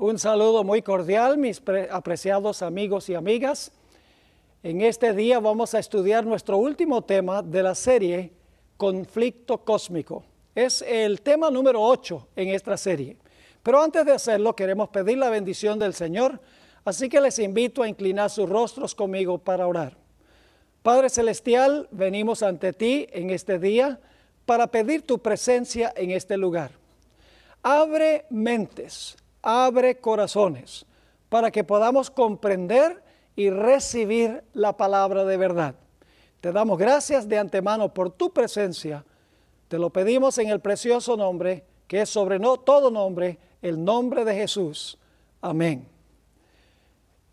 Un saludo muy cordial, mis apreciados amigos y amigas. En este día vamos a estudiar nuestro último tema de la serie Conflicto Cósmico. Es el tema número 8 en esta serie. Pero antes de hacerlo, queremos pedir la bendición del Señor, así que les invito a inclinar sus rostros conmigo para orar. Padre Celestial, venimos ante ti en este día para pedir tu presencia en este lugar. Abre mentes, abre corazones para que podamos comprender y recibir la palabra de verdad. Te damos gracias de antemano por tu presencia. Te lo pedimos en el precioso nombre, que es sobre todo nombre, el nombre de Jesús. Amén.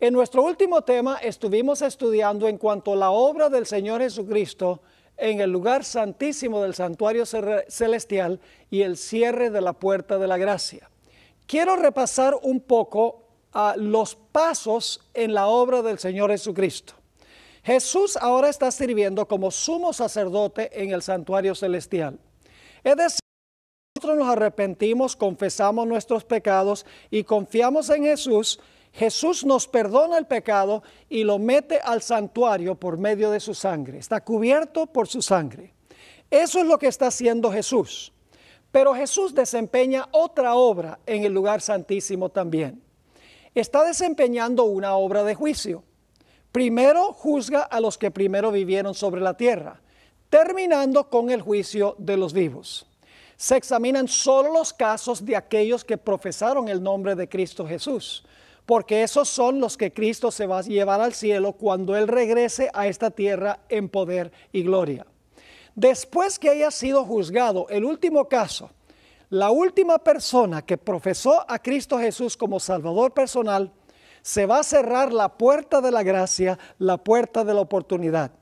En nuestro último tema estuvimos estudiando en cuanto a la obra del Señor Jesucristo en el lugar santísimo del santuario celestial y el cierre de la puerta de la gracia quiero repasar un poco a ah, los pasos en la obra del Señor Jesucristo. Jesús ahora está sirviendo como sumo sacerdote en el santuario celestial. Es decir, nosotros nos arrepentimos, confesamos nuestros pecados y confiamos en Jesús. Jesús nos perdona el pecado y lo mete al santuario por medio de su sangre. Está cubierto por su sangre. Eso es lo que está haciendo Jesús. Pero Jesús desempeña otra obra en el lugar santísimo también. Está desempeñando una obra de juicio. Primero juzga a los que primero vivieron sobre la tierra, terminando con el juicio de los vivos. Se examinan solo los casos de aquellos que profesaron el nombre de Cristo Jesús, porque esos son los que Cristo se va a llevar al cielo cuando Él regrese a esta tierra en poder y gloria. Después que haya sido juzgado el último caso, la última persona que profesó a Cristo Jesús como Salvador personal, se va a cerrar la puerta de la gracia, la puerta de la oportunidad.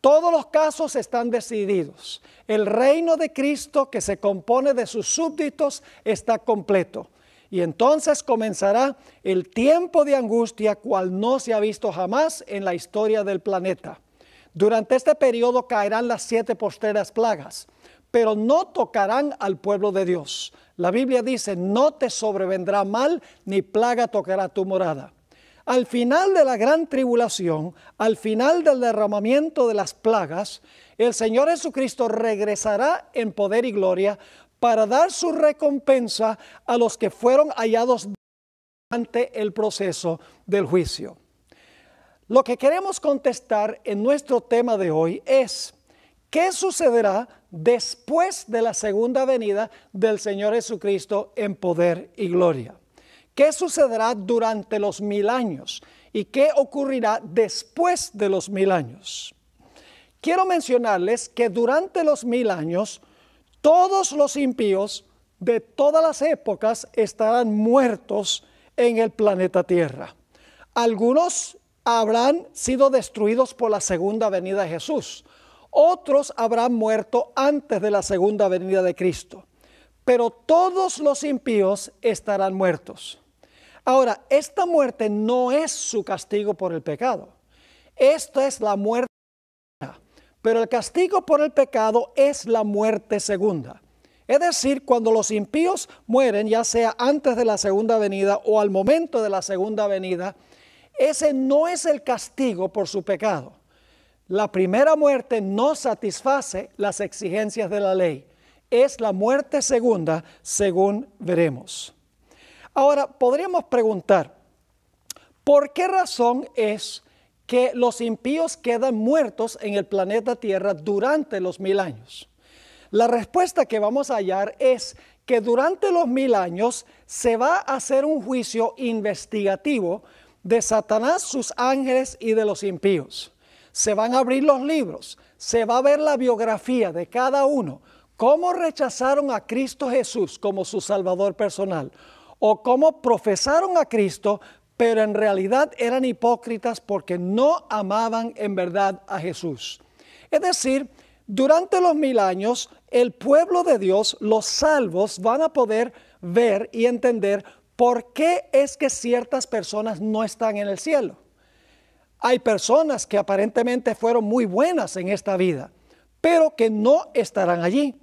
Todos los casos están decididos. El reino de Cristo, que se compone de sus súbditos, está completo. Y entonces comenzará el tiempo de angustia cual no se ha visto jamás en la historia del planeta. Durante este periodo caerán las siete posteras plagas, pero no tocarán al pueblo de Dios. La Biblia dice, no te sobrevendrá mal, ni plaga tocará tu morada. Al final de la gran tribulación, al final del derramamiento de las plagas, el Señor Jesucristo regresará en poder y gloria para dar su recompensa a los que fueron hallados durante el proceso del juicio. Lo que queremos contestar en nuestro tema de hoy es, ¿qué sucederá después de la segunda venida del Señor Jesucristo en poder y gloria? ¿Qué sucederá durante los mil años? ¿Y qué ocurrirá después de los mil años? Quiero mencionarles que durante los mil años, todos los impíos de todas las épocas estarán muertos en el planeta Tierra. Algunos habrán sido destruidos por la segunda venida de Jesús. Otros habrán muerto antes de la segunda venida de Cristo. Pero todos los impíos estarán muertos. Ahora, esta muerte no es su castigo por el pecado. Esta es la muerte. Pero el castigo por el pecado es la muerte segunda. Es decir, cuando los impíos mueren, ya sea antes de la segunda venida o al momento de la segunda venida, ese no es el castigo por su pecado. La primera muerte no satisface las exigencias de la ley. Es la muerte segunda, según veremos. Ahora, podríamos preguntar, ¿por qué razón es que los impíos quedan muertos en el planeta Tierra durante los mil años? La respuesta que vamos a hallar es que durante los mil años se va a hacer un juicio investigativo de Satanás, sus ángeles y de los impíos. Se van a abrir los libros, se va a ver la biografía de cada uno, cómo rechazaron a Cristo Jesús como su Salvador personal, o cómo profesaron a Cristo, pero en realidad eran hipócritas porque no amaban en verdad a Jesús. Es decir, durante los mil años, el pueblo de Dios, los salvos, van a poder ver y entender ¿Por qué es que ciertas personas no están en el cielo? Hay personas que aparentemente fueron muy buenas en esta vida, pero que no estarán allí.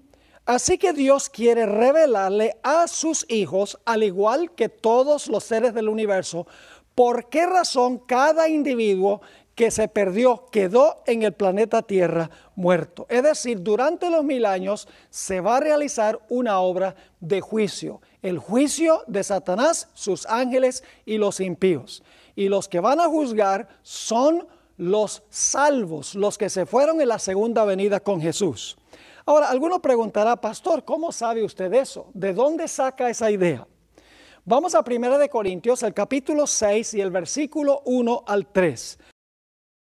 Así que Dios quiere revelarle a sus hijos, al igual que todos los seres del universo, por qué razón cada individuo que se perdió quedó en el planeta Tierra muerto. Es decir, durante los mil años se va a realizar una obra de juicio el juicio de Satanás, sus ángeles y los impíos. Y los que van a juzgar son los salvos, los que se fueron en la segunda venida con Jesús. Ahora, alguno preguntará, pastor, ¿cómo sabe usted eso? ¿De dónde saca esa idea? Vamos a 1 Corintios, el capítulo 6 y el versículo 1 al 3.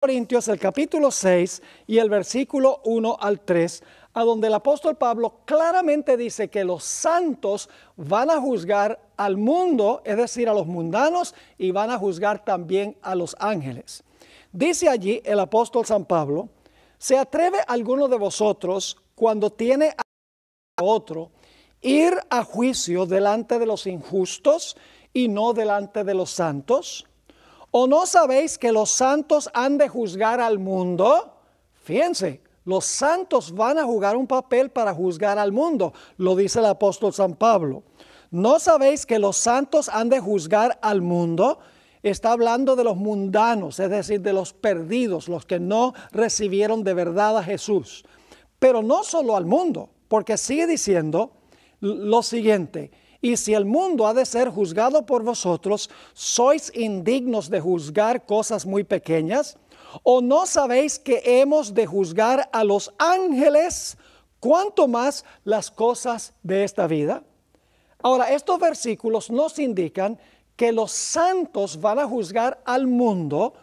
Corintios, el capítulo 6 y el versículo 1 al 3 a donde el apóstol Pablo claramente dice que los santos van a juzgar al mundo, es decir, a los mundanos, y van a juzgar también a los ángeles. Dice allí el apóstol San Pablo, ¿se atreve alguno de vosotros cuando tiene a otro ir a juicio delante de los injustos y no delante de los santos? ¿O no sabéis que los santos han de juzgar al mundo? Fíjense, los santos van a jugar un papel para juzgar al mundo, lo dice el apóstol San Pablo. ¿No sabéis que los santos han de juzgar al mundo? Está hablando de los mundanos, es decir, de los perdidos, los que no recibieron de verdad a Jesús. Pero no solo al mundo, porque sigue diciendo lo siguiente, y si el mundo ha de ser juzgado por vosotros, ¿sois indignos de juzgar cosas muy pequeñas? ¿O no sabéis que hemos de juzgar a los ángeles, cuanto más las cosas de esta vida? Ahora, estos versículos nos indican que los santos van a juzgar al mundo,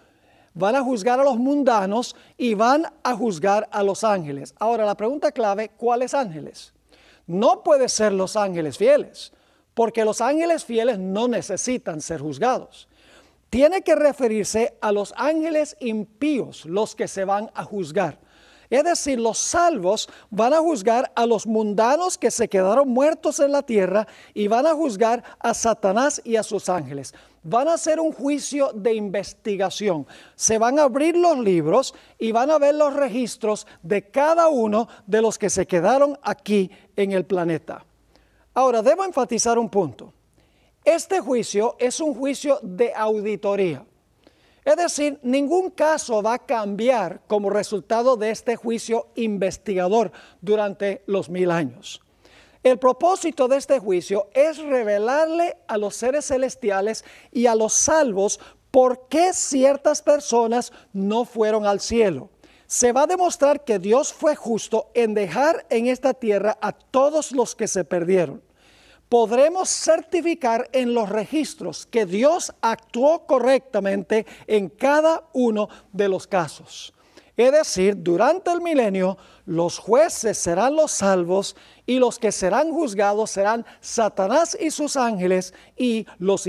van a juzgar a los mundanos y van a juzgar a los ángeles. Ahora, la pregunta clave, ¿cuáles ángeles? No puede ser los ángeles fieles, porque los ángeles fieles no necesitan ser juzgados tiene que referirse a los ángeles impíos, los que se van a juzgar. Es decir, los salvos van a juzgar a los mundanos que se quedaron muertos en la tierra y van a juzgar a Satanás y a sus ángeles. Van a hacer un juicio de investigación. Se van a abrir los libros y van a ver los registros de cada uno de los que se quedaron aquí en el planeta. Ahora, debo enfatizar un punto. Este juicio es un juicio de auditoría. Es decir, ningún caso va a cambiar como resultado de este juicio investigador durante los mil años. El propósito de este juicio es revelarle a los seres celestiales y a los salvos por qué ciertas personas no fueron al cielo. Se va a demostrar que Dios fue justo en dejar en esta tierra a todos los que se perdieron podremos certificar en los registros que Dios actuó correctamente en cada uno de los casos. Es decir, durante el milenio los jueces serán los salvos y los que serán juzgados serán Satanás y sus ángeles y los...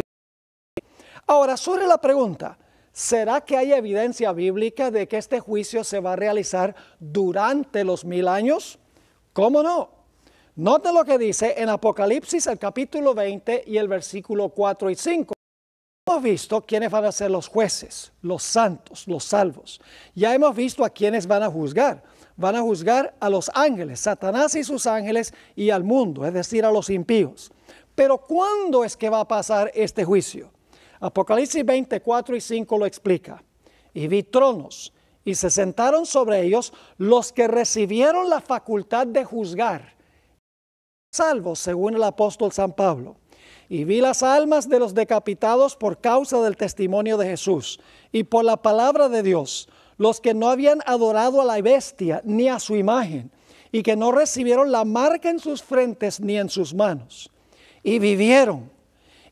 Ahora surge la pregunta, ¿será que hay evidencia bíblica de que este juicio se va a realizar durante los mil años? ¿Cómo no? Nota lo que dice en Apocalipsis el capítulo 20 y el versículo 4 y 5. Hemos visto quiénes van a ser los jueces, los santos, los salvos. Ya hemos visto a quiénes van a juzgar. Van a juzgar a los ángeles, Satanás y sus ángeles y al mundo, es decir, a los impíos. Pero ¿cuándo es que va a pasar este juicio? Apocalipsis 24 y 5 lo explica. Y vi tronos, y se sentaron sobre ellos los que recibieron la facultad de juzgar salvos, según el apóstol San Pablo. Y vi las almas de los decapitados por causa del testimonio de Jesús y por la palabra de Dios, los que no habían adorado a la bestia ni a su imagen, y que no recibieron la marca en sus frentes ni en sus manos. Y vivieron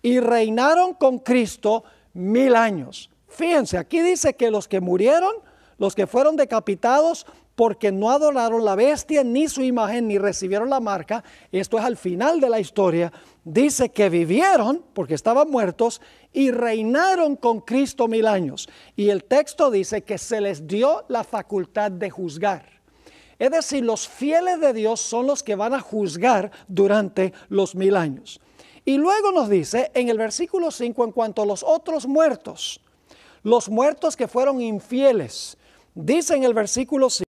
y reinaron con Cristo mil años. Fíjense, aquí dice que los que murieron, los que fueron decapitados, porque no adoraron la bestia ni su imagen ni recibieron la marca, esto es al final de la historia, dice que vivieron porque estaban muertos y reinaron con Cristo mil años. Y el texto dice que se les dio la facultad de juzgar. Es decir, los fieles de Dios son los que van a juzgar durante los mil años. Y luego nos dice en el versículo 5 en cuanto a los otros muertos, los muertos que fueron infieles, dice en el versículo 5,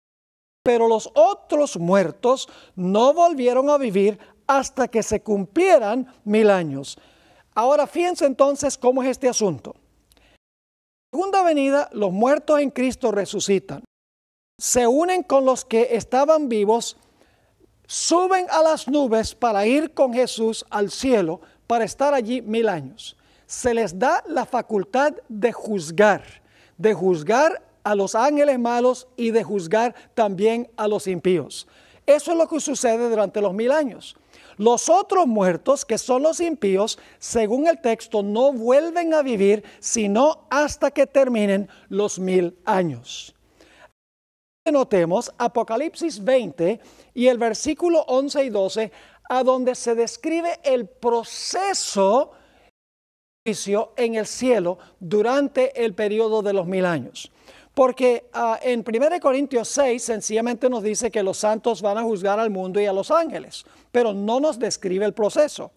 pero los otros muertos no volvieron a vivir hasta que se cumplieran mil años. Ahora fíjense entonces cómo es este asunto. En la segunda venida, los muertos en Cristo resucitan, se unen con los que estaban vivos, suben a las nubes para ir con Jesús al cielo, para estar allí mil años. Se les da la facultad de juzgar, de juzgar a los ángeles malos y de juzgar también a los impíos. Eso es lo que sucede durante los mil años. Los otros muertos, que son los impíos, según el texto, no vuelven a vivir sino hasta que terminen los mil años. Notemos Apocalipsis 20 y el versículo 11 y 12, a donde se describe el proceso en el cielo durante el periodo de los mil años. Porque ah, en 1 Corintios 6 sencillamente nos dice que los santos van a juzgar al mundo y a los ángeles, pero no nos describe el proceso.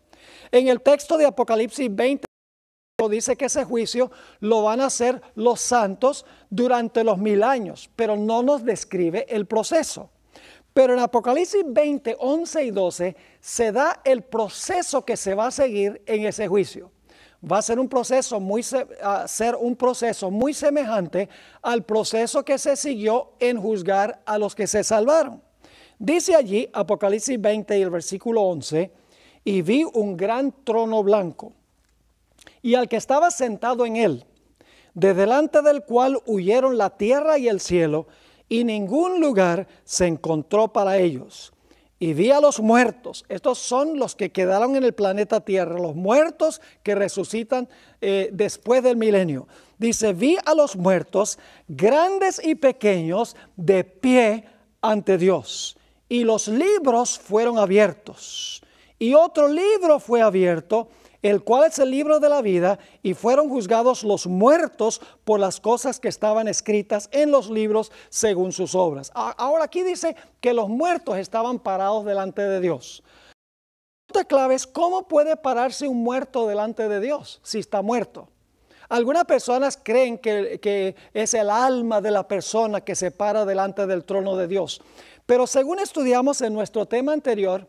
En el texto de Apocalipsis 20 dice que ese juicio lo van a hacer los santos durante los mil años, pero no nos describe el proceso. Pero en Apocalipsis 20, 11 y 12 se da el proceso que se va a seguir en ese juicio va a ser un proceso muy, ser un proceso muy semejante al proceso que se siguió en juzgar a los que se salvaron. Dice allí Apocalipsis 20 y el versículo 11, y vi un gran trono blanco y al que estaba sentado en él, de delante del cual huyeron la tierra y el cielo, y ningún lugar se encontró para ellos y vi a los muertos. Estos son los que quedaron en el planeta Tierra, los muertos que resucitan eh, después del milenio. Dice, vi a los muertos, grandes y pequeños, de pie ante Dios. Y los libros fueron abiertos. Y otro libro fue abierto el cual es el libro de la vida, y fueron juzgados los muertos por las cosas que estaban escritas en los libros según sus obras. Ahora aquí dice que los muertos estaban parados delante de Dios. La clave es cómo puede pararse un muerto delante de Dios si está muerto. Algunas personas creen que, que, es el alma de la persona que se para delante del trono de Dios. Pero según estudiamos en nuestro tema anterior,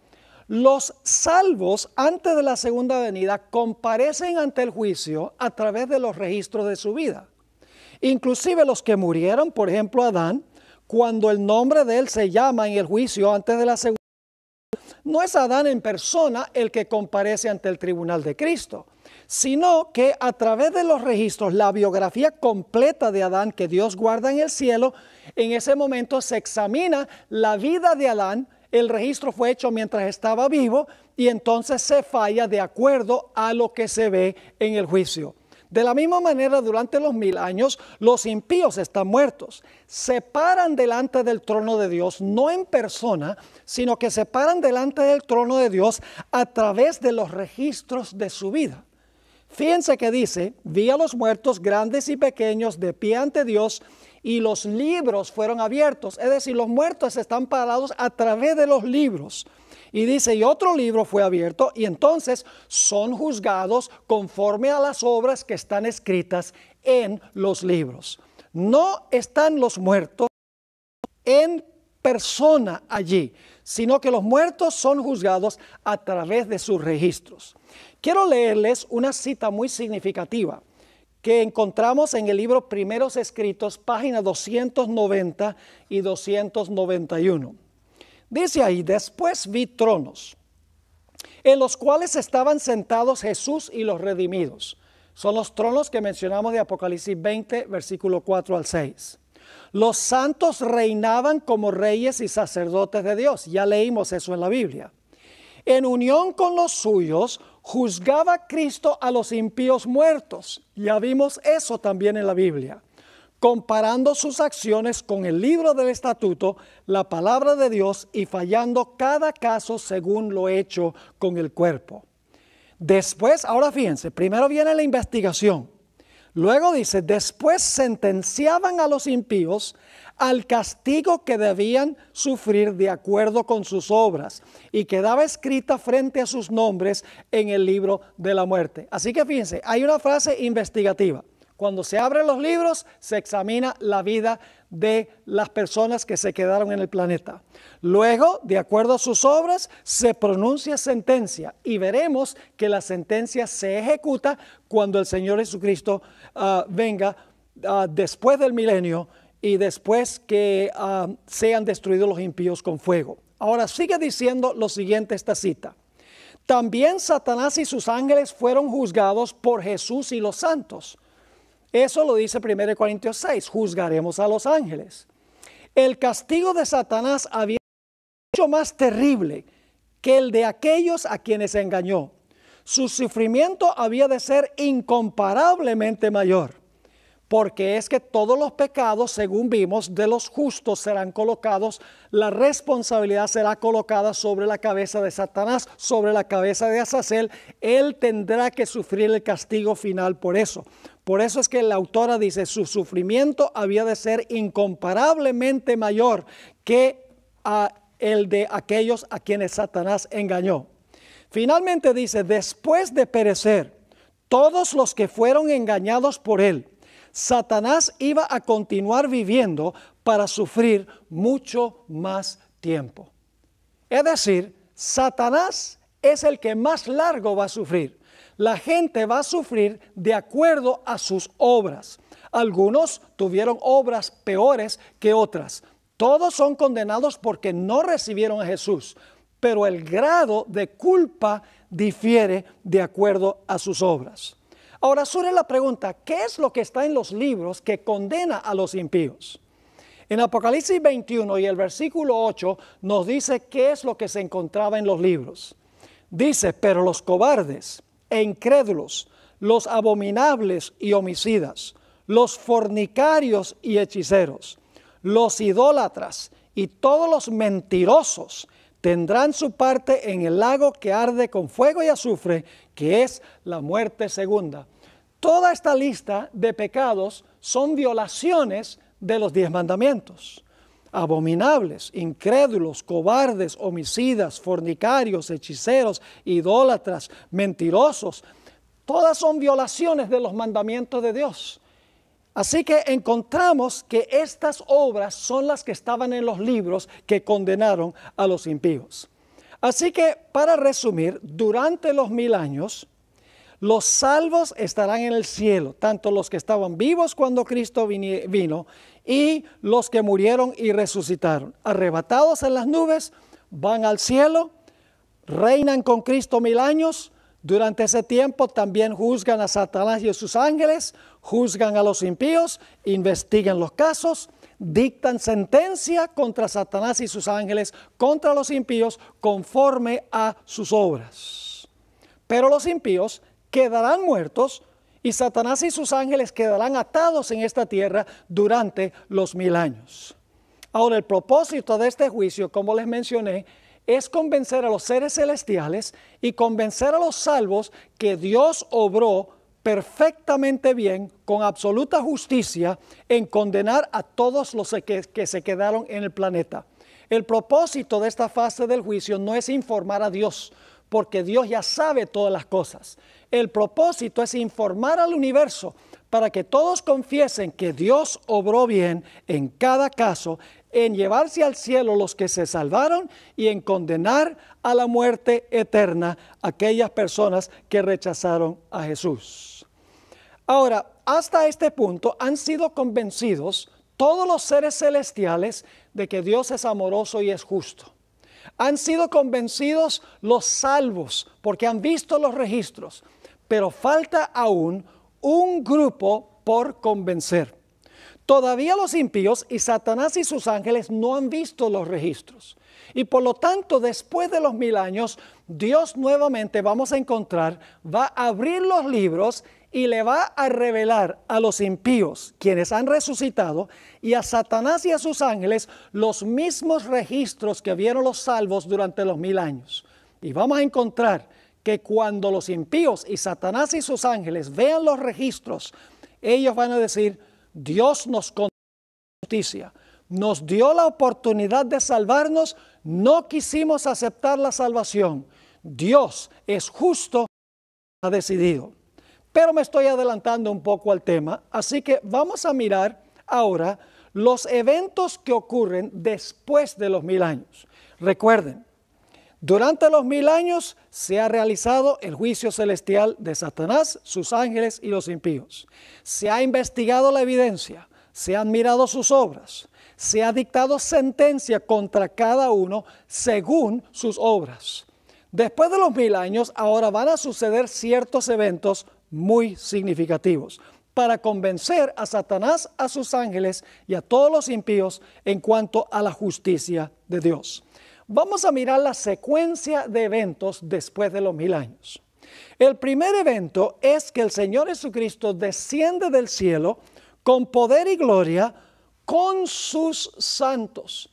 los salvos antes de la segunda venida comparecen ante el juicio a través de los registros de su vida. Inclusive los que murieron, por ejemplo Adán, cuando el nombre de él se llama en el juicio antes de la segunda no es Adán en persona el que comparece ante el tribunal de Cristo, sino que a través de los registros, la biografía completa de Adán que Dios guarda en el cielo, en ese momento se examina la vida de Adán el registro fue hecho mientras estaba vivo y entonces se falla de acuerdo a lo que se ve en el juicio. De la misma manera, durante los mil años, los impíos están muertos. Se paran delante del trono de Dios, no en persona, sino que se paran delante del trono de Dios a través de los registros de su vida. Fíjense que dice, vi a los muertos grandes y pequeños de pie ante Dios y los libros fueron abiertos, es decir, los muertos están parados a través de los libros. Y dice, y otro libro fue abierto, y entonces son juzgados conforme a las obras que están escritas en los libros. No están los muertos en persona allí, sino que los muertos son juzgados a través de sus registros. Quiero leerles una cita muy significativa que encontramos en el libro Primeros Escritos, páginas 290 y 291. Dice ahí, después vi tronos, en los cuales estaban sentados Jesús y los redimidos. Son los tronos que mencionamos de Apocalipsis 20, versículo 4 al 6. Los santos reinaban como reyes y sacerdotes de Dios. Ya leímos eso en la Biblia. En unión con los suyos juzgaba Cristo a los impíos muertos. Ya vimos eso también en la Biblia. Comparando sus acciones con el libro del estatuto, la palabra de Dios y fallando cada caso según lo hecho con el cuerpo. Después, ahora fíjense, primero viene la investigación. Luego dice, después sentenciaban a los impíos al castigo que debían sufrir de acuerdo con sus obras y quedaba escrita frente a sus nombres en el libro de la muerte. Así que fíjense, hay una frase investigativa. Cuando se abren los libros, se examina la vida de las personas que se quedaron en el planeta. Luego, de acuerdo a sus obras, se pronuncia sentencia y veremos que la sentencia se ejecuta cuando el Señor Jesucristo ah, venga ah, después del milenio y después que ah, sean destruidos los impíos con fuego. Ahora sigue diciendo lo siguiente esta cita. También Satanás y sus ángeles fueron juzgados por Jesús y los santos eso lo dice 1 Corintios 6, juzgaremos a los ángeles. El castigo de Satanás había sido mucho más terrible que el de aquellos a quienes engañó. Su sufrimiento había de ser incomparablemente mayor, porque es que todos los pecados, según vimos, de los justos serán colocados, la responsabilidad será colocada sobre la cabeza de Satanás, sobre la cabeza de Azazel, él tendrá que sufrir el castigo final por eso. Por eso es que la autora dice, su sufrimiento había de ser incomparablemente mayor que ah, el de aquellos a quienes Satanás engañó. Finalmente dice, después de perecer, todos los que fueron engañados por él, Satanás iba a continuar viviendo para sufrir mucho más tiempo. Es decir, Satanás es el que más largo va a sufrir. La gente va a sufrir de acuerdo a sus obras. Algunos tuvieron obras peores que otras. Todos son condenados porque no recibieron a Jesús, pero el grado de culpa difiere de acuerdo a sus obras. Ahora surge la pregunta, ¿qué es lo que está en los libros que condena a los impíos? En Apocalipsis 21 y el versículo 8 nos dice qué es lo que se encontraba en los libros. Dice, pero los cobardes, e incrédulos, los abominables y homicidas, los fornicarios y hechiceros, los idólatras y todos los mentirosos tendrán su parte en el lago que arde con fuego y azufre, que es la muerte segunda. Toda esta lista de pecados son violaciones de los diez mandamientos abominables, incrédulos, cobardes, homicidas, fornicarios, hechiceros, idólatras, mentirosos. Todas son violaciones de los mandamientos de Dios. Así que encontramos que estas obras son las que estaban en los libros que condenaron a los impíos. Así que, para resumir, durante los mil años, los salvos estarán en el cielo, tanto los que estaban vivos cuando Cristo vino, y los que murieron y resucitaron, arrebatados en las nubes, van al cielo, reinan con Cristo mil años. Durante ese tiempo también juzgan a Satanás y a sus ángeles, juzgan a los impíos, investigan los casos, dictan sentencia contra Satanás y sus ángeles, contra los impíos, conforme a sus obras. Pero los impíos quedarán muertos y Satanás y sus ángeles quedarán atados en esta tierra durante los mil años. Ahora, el propósito de este juicio, como les mencioné, es convencer a los seres celestiales y convencer a los salvos que Dios obró perfectamente bien, con absoluta justicia, en condenar a todos los que, que, se quedaron en el planeta. El propósito de esta fase del juicio no es informar a Dios porque Dios ya sabe todas las cosas. El propósito es informar al universo para que todos confiesen que Dios obró bien en cada caso, en llevarse al cielo los que se salvaron y en condenar a la muerte eterna aquellas personas que rechazaron a Jesús. Ahora, hasta este punto han sido convencidos todos los seres celestiales de que Dios es amoroso y es justo. Han sido convencidos los salvos porque han visto los registros, pero falta aún un grupo por convencer. Todavía los impíos y Satanás y sus ángeles no han visto los registros. Y por lo tanto, después de los mil años, Dios nuevamente, vamos a encontrar, va a abrir los libros y le va a revelar a los impíos, quienes han resucitado, y a Satanás y a sus ángeles los mismos registros que vieron los salvos durante los mil años. Y vamos a encontrar que cuando los impíos y Satanás y sus ángeles vean los registros, ellos van a decir, Dios nos con justicia, nos dio la oportunidad de salvarnos, no quisimos aceptar la salvación. Dios es justo, ha decidido. Pero me estoy adelantando un poco al tema, así que vamos a mirar ahora los eventos que ocurren después de los mil años. Recuerden, durante los mil años se ha realizado el juicio celestial de Satanás, sus ángeles y los impíos. Se ha investigado la evidencia, se han mirado sus obras, se ha dictado sentencia contra cada uno según sus obras. Después de los mil años, ahora van a suceder ciertos eventos muy significativos para convencer a Satanás, a sus ángeles y a todos los impíos en cuanto a la justicia de Dios. Vamos a mirar la secuencia de eventos después de los mil años. El primer evento es que el Señor Jesucristo desciende del cielo con poder y gloria con sus santos.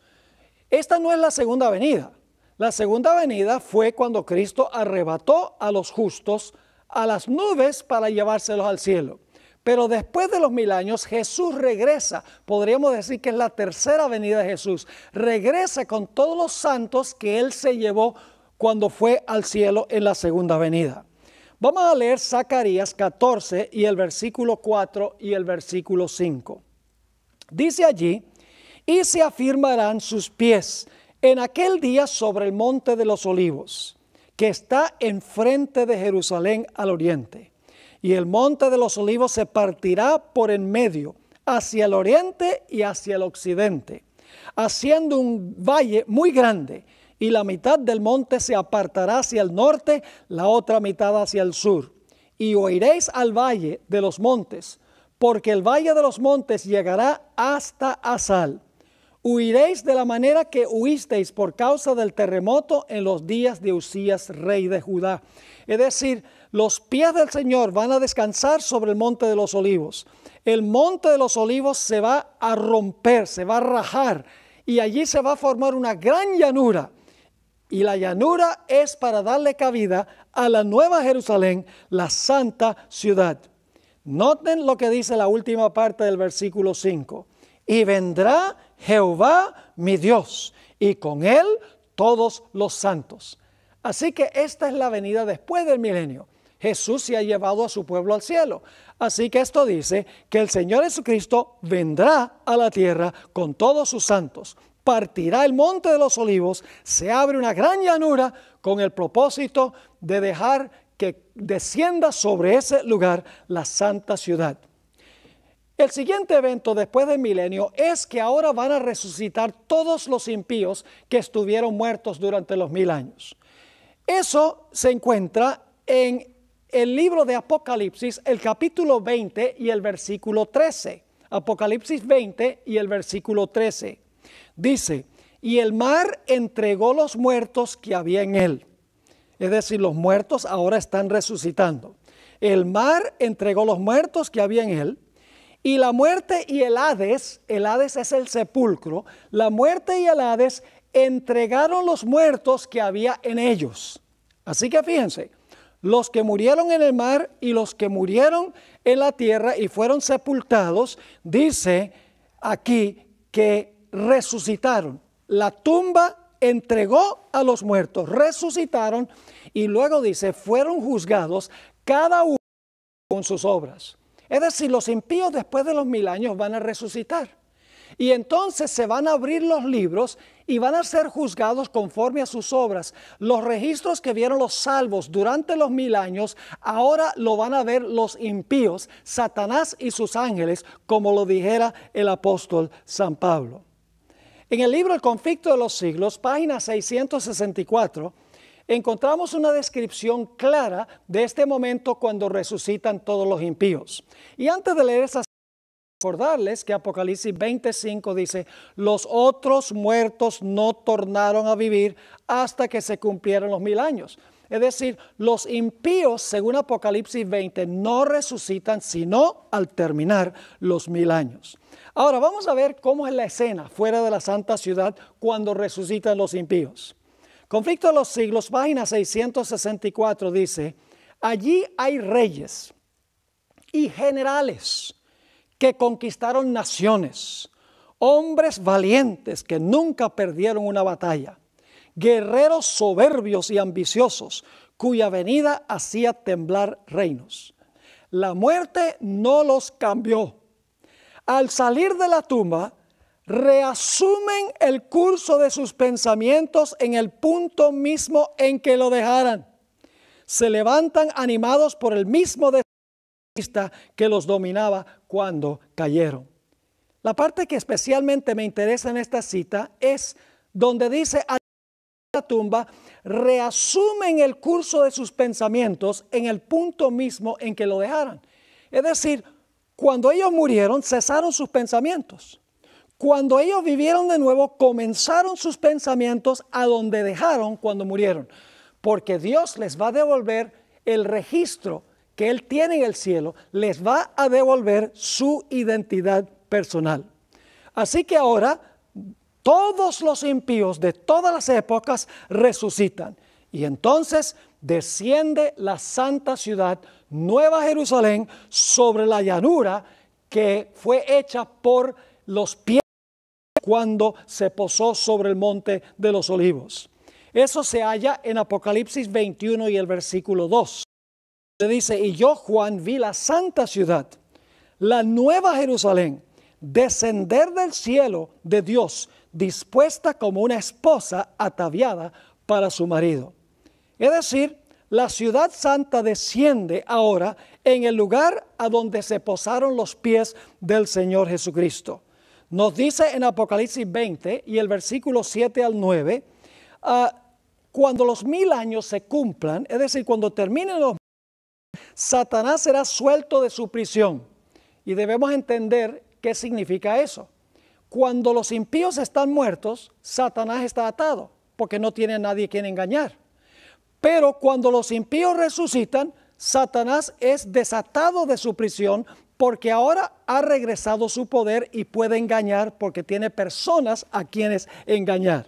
Esta no es la segunda venida. La segunda venida fue cuando Cristo arrebató a los justos a las nubes para llevárselos al cielo. Pero después de los mil años, Jesús regresa. Podríamos decir que es la tercera venida de Jesús. Regresa con todos los santos que él se llevó cuando fue al cielo en la segunda venida. Vamos a leer Zacarías 14 y el versículo 4 y el versículo 5. Dice allí, y se afirmarán sus pies en aquel día sobre el monte de los olivos que está enfrente de Jerusalén al oriente. Y el monte de los olivos se partirá por en medio, hacia el oriente y hacia el occidente, haciendo un valle muy grande. Y la mitad del monte se apartará hacia el norte, la otra mitad hacia el sur. Y oiréis al valle de los montes, porque el valle de los montes llegará hasta Asal Huiréis de la manera que huisteis por causa del terremoto en los días de Usías, rey de Judá. Es decir, los pies del Señor van a descansar sobre el monte de los olivos. El monte de los olivos se va a romper, se va a rajar y allí se va a formar una gran llanura. Y la llanura es para darle cabida a la nueva Jerusalén, la santa ciudad. Noten lo que dice la última parte del versículo 5. Y vendrá Jehová mi Dios, y con él todos los santos. Así que esta es la venida después del milenio. Jesús se ha llevado a su pueblo al cielo. Así que esto dice que el Señor Jesucristo vendrá a la tierra con todos sus santos, partirá el monte de los olivos, se abre una gran llanura con el propósito de dejar que descienda sobre ese lugar la santa ciudad. El siguiente evento después del milenio es que ahora van a resucitar todos los impíos que estuvieron muertos durante los mil años. Eso se encuentra en el libro de Apocalipsis, el capítulo 20 y el versículo 13. Apocalipsis 20 y el versículo 13. Dice, y el mar entregó los muertos que había en él. Es decir, los muertos ahora están resucitando. El mar entregó los muertos que había en él y la muerte y el Hades, el Hades es el sepulcro, la muerte y el Hades entregaron los muertos que había en ellos. Así que fíjense, los que murieron en el mar y los que murieron en la tierra y fueron sepultados, dice aquí que resucitaron. La tumba entregó a los muertos, resucitaron y luego dice, fueron juzgados cada uno con sus obras. Es decir, los impíos después de los mil años van a resucitar. Y entonces se van a abrir los libros y van a ser juzgados conforme a sus obras. Los registros que vieron los salvos durante los mil años, ahora lo van a ver los impíos, Satanás y sus ángeles, como lo dijera el apóstol San Pablo. En el libro El conflicto de los siglos, página 664, encontramos una descripción clara de este momento cuando resucitan todos los impíos. Y antes de leer esas recordarles que Apocalipsis 25 dice, los otros muertos no tornaron a vivir hasta que se cumplieron los mil años. Es decir, los impíos, según Apocalipsis 20, no resucitan sino al terminar los mil años. Ahora vamos a ver cómo es la escena fuera de la santa ciudad cuando resucitan los impíos. Conflicto de los siglos, página 664 dice, allí hay reyes y generales que conquistaron naciones, hombres valientes que nunca perdieron una batalla, guerreros soberbios y ambiciosos cuya venida hacía temblar reinos. La muerte no los cambió. Al salir de la tumba, reasumen el curso de sus pensamientos en el punto mismo en que lo dejaran. Se levantan animados por el mismo deseo que los dominaba cuando cayeron. La parte que especialmente me interesa en esta cita es donde dice a la tumba, reasumen el curso de sus pensamientos en el punto mismo en que lo dejaran. Es decir, cuando ellos murieron, cesaron sus pensamientos. Cuando ellos vivieron de nuevo, comenzaron sus pensamientos a donde dejaron cuando murieron, porque Dios les va a devolver el registro que Él tiene en el cielo, les va a devolver su identidad personal. Así que ahora todos los impíos de todas las épocas resucitan y entonces desciende la santa ciudad, Nueva Jerusalén, sobre la llanura que fue hecha por los pies cuando se posó sobre el monte de los olivos. Eso se halla en Apocalipsis 21 y el versículo 2. Se dice, y yo Juan vi la santa ciudad, la nueva Jerusalén, descender del cielo de Dios, dispuesta como una esposa ataviada para su marido. Es decir, la ciudad santa desciende ahora en el lugar a donde se posaron los pies del Señor Jesucristo. Nos dice en Apocalipsis 20 y el versículo 7 al 9, ah, cuando los mil años se cumplan, es decir, cuando terminen los mil años, Satanás será suelto de su prisión. Y debemos entender qué significa eso. Cuando los impíos están muertos, Satanás está atado, porque no tiene a nadie quien engañar. Pero cuando los impíos resucitan, Satanás es desatado de su prisión porque ahora ha regresado su poder y puede engañar porque tiene personas a quienes engañar.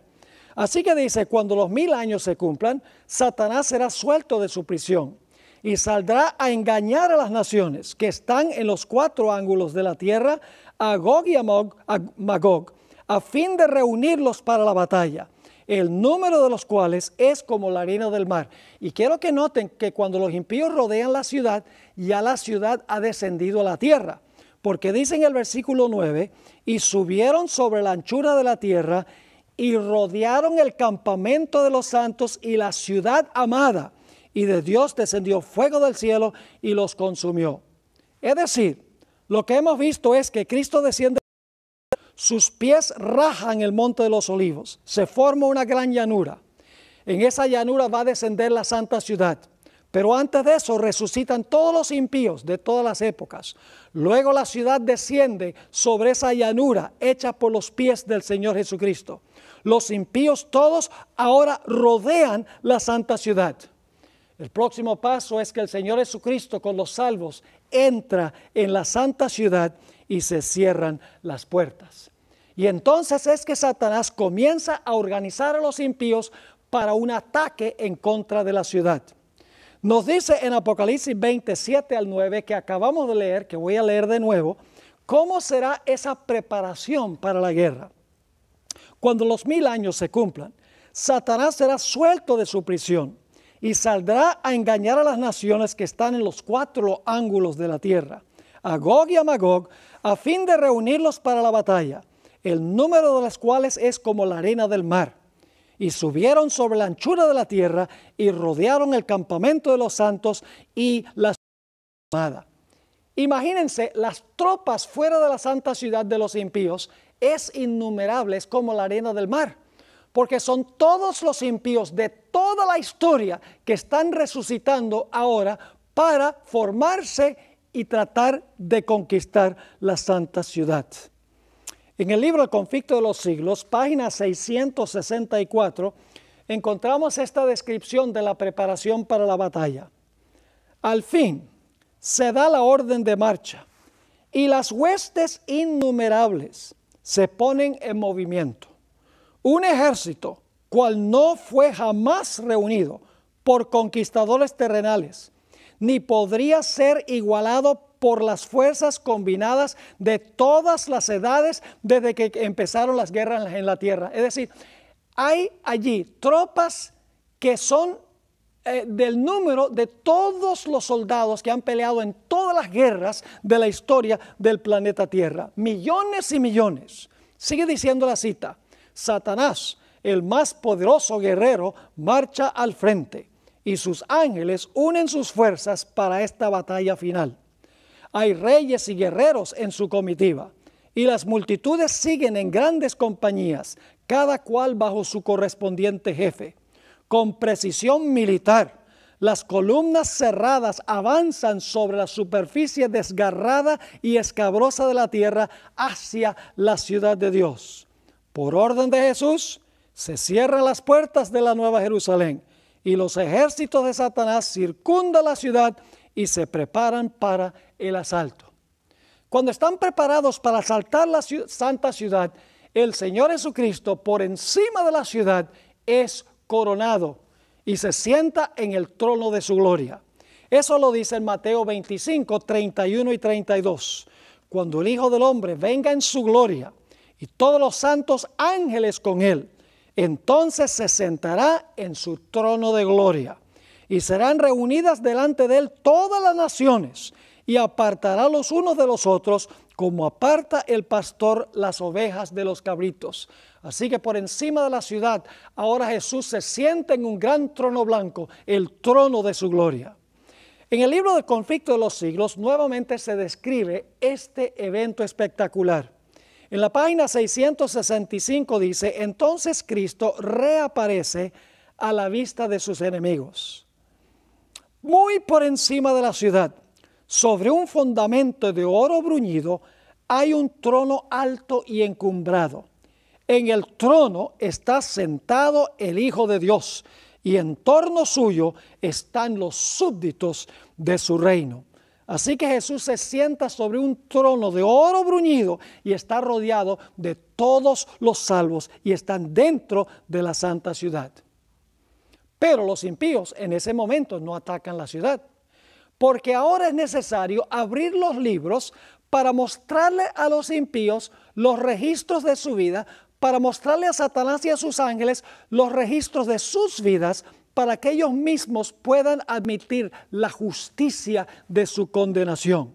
Así que dice, cuando los mil años se cumplan, Satanás será suelto de su prisión y saldrá a engañar a las naciones que están en los cuatro ángulos de la tierra, a Gog y a Magog, a, fin de reunirlos para la batalla el número de los cuales es como la arena del mar. Y quiero que noten que cuando los impíos rodean la ciudad, ya la ciudad ha descendido a la tierra. Porque dice en el versículo 9, y subieron sobre la anchura de la tierra y rodearon el campamento de los santos y la ciudad amada. Y de Dios descendió fuego del cielo y los consumió. Es decir, lo que hemos visto es que Cristo desciende sus pies rajan el monte de los olivos, se forma una gran llanura. En esa llanura va a descender la santa ciudad. Pero antes de eso resucitan todos los impíos de todas las épocas. Luego la ciudad desciende sobre esa llanura hecha por los pies del Señor Jesucristo. Los impíos todos ahora rodean la santa ciudad. El próximo paso es que el Señor Jesucristo con los salvos entra en la santa ciudad y se cierran las puertas. Y entonces es que Satanás comienza a organizar a los impíos para un ataque en contra de la ciudad. Nos dice en Apocalipsis 27 al 9 que acabamos de leer, que voy a leer de nuevo, cómo será esa preparación para la guerra. Cuando los mil años se cumplan, Satanás será suelto de su prisión y saldrá a engañar a las naciones que están en los cuatro ángulos de la tierra, a Gog y a Magog, a fin de reunirlos para la batalla el número de las cuales es como la arena del mar. Y subieron sobre la anchura de la tierra y rodearon el campamento de los santos y la ciudad. Imagínense las tropas fuera de la santa ciudad de los impíos es innumerables como la arena del mar porque son todos los impíos de toda la historia que están resucitando ahora para formarse y tratar de conquistar la santa ciudad. En el libro El conflicto de los siglos, página 664, encontramos esta descripción de la preparación para la batalla. Al fin, se da la orden de marcha y las huestes innumerables se ponen en movimiento. Un ejército cual no fue jamás reunido por conquistadores terrenales, ni podría ser igualado por las fuerzas combinadas de todas las edades desde que empezaron las guerras en la tierra. Es decir, hay allí tropas que son eh, del número de todos los soldados que han peleado en todas las guerras de la historia del planeta Tierra. Millones y millones. Sigue diciendo la cita. Satanás, el más poderoso guerrero, marcha al frente y sus ángeles unen sus fuerzas para esta batalla final. Hay reyes y guerreros en su comitiva, y las multitudes siguen en grandes compañías, cada cual bajo su correspondiente jefe. Con precisión militar, las columnas cerradas avanzan sobre la superficie desgarrada y escabrosa de la tierra hacia la ciudad de Dios. Por orden de Jesús, se cierran las puertas de la Nueva Jerusalén y los ejércitos de Satanás circundan la ciudad y se preparan para el asalto. Cuando están preparados para asaltar la santa ciudad, el Señor Jesucristo por encima de la ciudad es coronado y se sienta en el trono de su gloria. Eso lo dice en Mateo 25, 31 y 32. Cuando el Hijo del Hombre venga en su gloria y todos los santos ángeles con él, entonces se sentará en su trono de gloria y serán reunidas delante de él todas las naciones y apartará los unos de los otros, como aparta el pastor las ovejas de los cabritos. Así que por encima de la ciudad, ahora Jesús se sienta en un gran trono blanco, el trono de su gloria. En el libro del conflicto de los siglos nuevamente se describe este evento espectacular. En la página 665 dice, entonces Cristo reaparece a la vista de sus enemigos, muy por encima de la ciudad sobre un fundamento de oro bruñido hay un trono alto y encumbrado. En el trono está sentado el Hijo de Dios y en torno suyo están los súbditos de su reino. Así que Jesús se sienta sobre un trono de oro bruñido y está rodeado de todos los salvos y están dentro de la santa ciudad. Pero los impíos en ese momento no atacan la ciudad porque ahora es necesario abrir los libros para mostrarle a los impíos los registros de su vida, para mostrarle a Satanás y a sus ángeles los registros de sus vidas, para que ellos mismos puedan admitir la justicia de su condenación.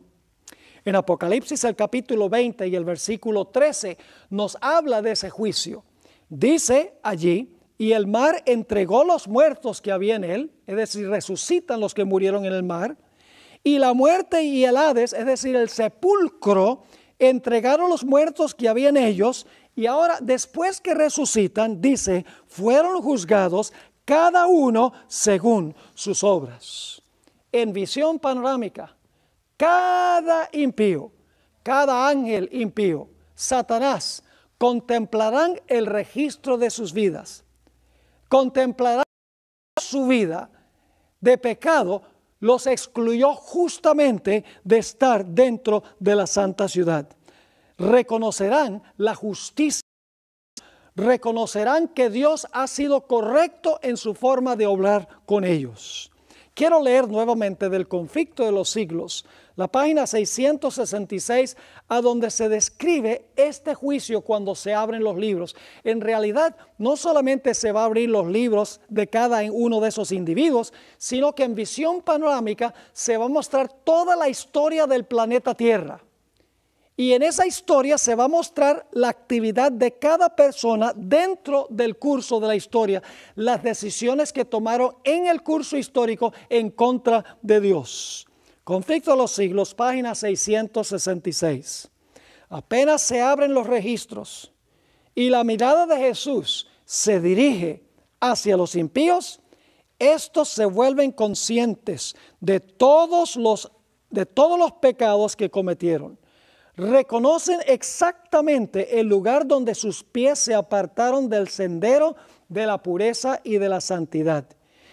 En Apocalipsis el capítulo 20 y el versículo 13 nos habla de ese juicio. Dice allí, y el mar entregó los muertos que había en él, es decir, resucitan los que murieron en el mar, y la muerte y el Hades, es decir, el sepulcro, entregaron los muertos que había en ellos. Y ahora, después que resucitan, dice, fueron juzgados cada uno según sus obras. En visión panorámica, cada impío, cada ángel impío, Satanás, contemplarán el registro de sus vidas, contemplarán su vida de pecado los excluyó justamente de estar dentro de la santa ciudad. Reconocerán la justicia, reconocerán que Dios ha sido correcto en su forma de obrar con ellos. Quiero leer nuevamente del conflicto de los siglos, la página 666, a donde se describe este juicio cuando se abren los libros. En realidad, no solamente se va a abrir los libros de cada uno de esos individuos, sino que en visión panorámica se va a mostrar toda la historia del planeta Tierra y en esa historia se va a mostrar la actividad de cada persona dentro del curso de la historia, las decisiones que tomaron en el curso histórico en contra de Dios. Conflicto de los siglos, página 666. Apenas se abren los registros y la mirada de Jesús se dirige hacia los impíos, estos se vuelven conscientes de todos los, de todos los pecados que cometieron reconocen exactamente el lugar donde sus pies se apartaron del sendero de la pureza y de la santidad,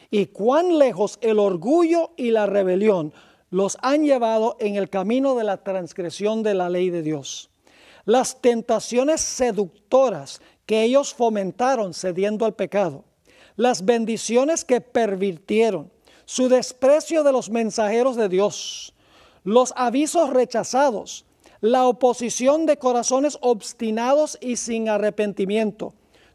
y cuán lejos el orgullo y la rebelión los han llevado en el camino de la transgresión de la ley de Dios. Las tentaciones seductoras que ellos fomentaron cediendo al pecado, las bendiciones que pervirtieron, su desprecio de los mensajeros de Dios, los avisos rechazados, la oposición de corazones obstinados y sin arrepentimiento.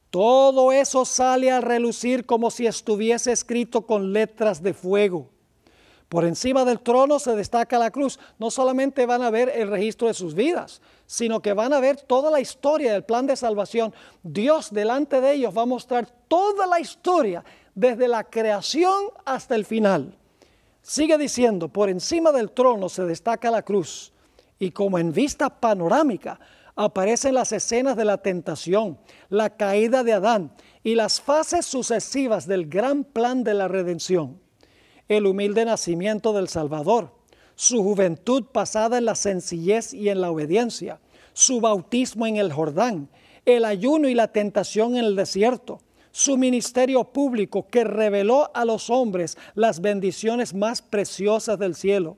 Todo eso sale a relucir como si estuviese escrito con letras de fuego. Por encima del trono se destaca la cruz. No solamente van a ver el registro de sus vidas, sino que van a ver toda la historia del plan de salvación. Dios delante de ellos va a mostrar toda la historia, desde la creación hasta el final. Sigue diciendo, por encima del trono se destaca la cruz y como en vista panorámica aparecen las escenas de la tentación, la caída de Adán y las fases sucesivas del gran plan de la redención, el humilde nacimiento del Salvador, su juventud pasada en la sencillez y en la obediencia, su bautismo en el Jordán, el ayuno y la tentación en el desierto, su ministerio público que reveló a los hombres las bendiciones más preciosas del cielo,